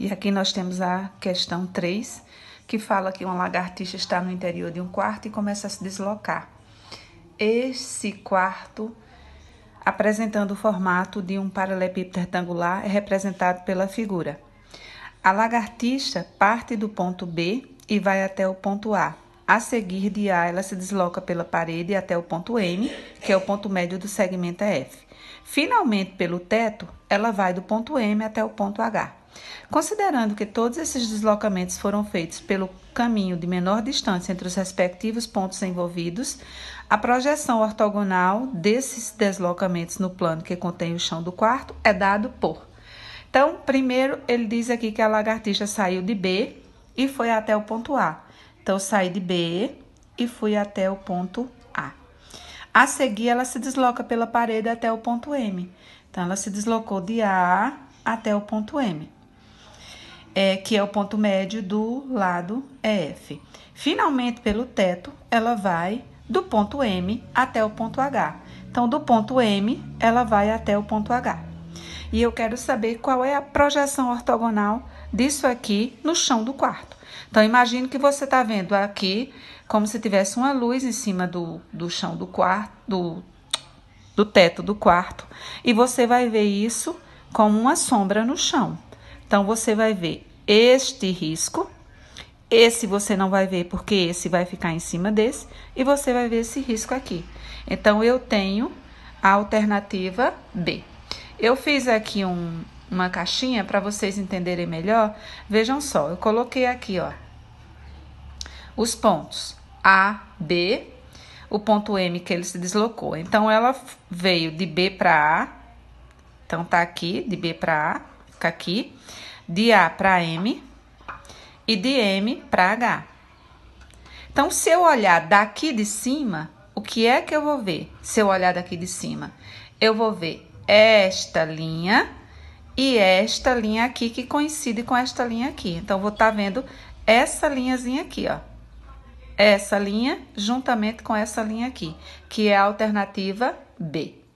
E aqui nós temos a questão 3, que fala que uma lagartixa está no interior de um quarto e começa a se deslocar. Esse quarto, apresentando o formato de um paralelepípedo retangular, é representado pela figura. A lagartixa parte do ponto B e vai até o ponto A. A seguir, de A, ela se desloca pela parede até o ponto M, que é o ponto médio do segmento F. Finalmente, pelo teto, ela vai do ponto M até o ponto H. Considerando que todos esses deslocamentos foram feitos pelo caminho de menor distância entre os respectivos pontos envolvidos, a projeção ortogonal desses deslocamentos no plano que contém o chão do quarto é dado por. Então, primeiro ele diz aqui que a lagartixa saiu de B e foi até o ponto A. Então, saí de B e fui até o ponto A. A seguir, ela se desloca pela parede até o ponto M. Então, ela se deslocou de A até o ponto M, é, que é o ponto médio do lado EF. Finalmente, pelo teto, ela vai do ponto M até o ponto H. Então, do ponto M, ela vai até o ponto H. E eu quero saber qual é a projeção ortogonal disso aqui no chão do quarto. Então, imagine que você está vendo aqui como se tivesse uma luz em cima do, do chão do quarto, do, do teto do quarto, e você vai ver isso como uma sombra no chão. Então, você vai ver este risco, esse você não vai ver porque esse vai ficar em cima desse, e você vai ver esse risco aqui. Então, eu tenho a alternativa B. Eu fiz aqui um, uma caixinha para vocês entenderem melhor. Vejam só, eu coloquei aqui, ó, os pontos A, B, o ponto M que ele se deslocou. Então ela veio de B para A. Então tá aqui, de B para A, fica aqui, de A para M e de M para H. Então se eu olhar daqui de cima, o que é que eu vou ver? Se eu olhar daqui de cima, eu vou ver esta linha e esta linha aqui que coincide com esta linha aqui. Então, vou estar tá vendo essa linhazinha aqui, ó. Essa linha juntamente com essa linha aqui, que é a alternativa B.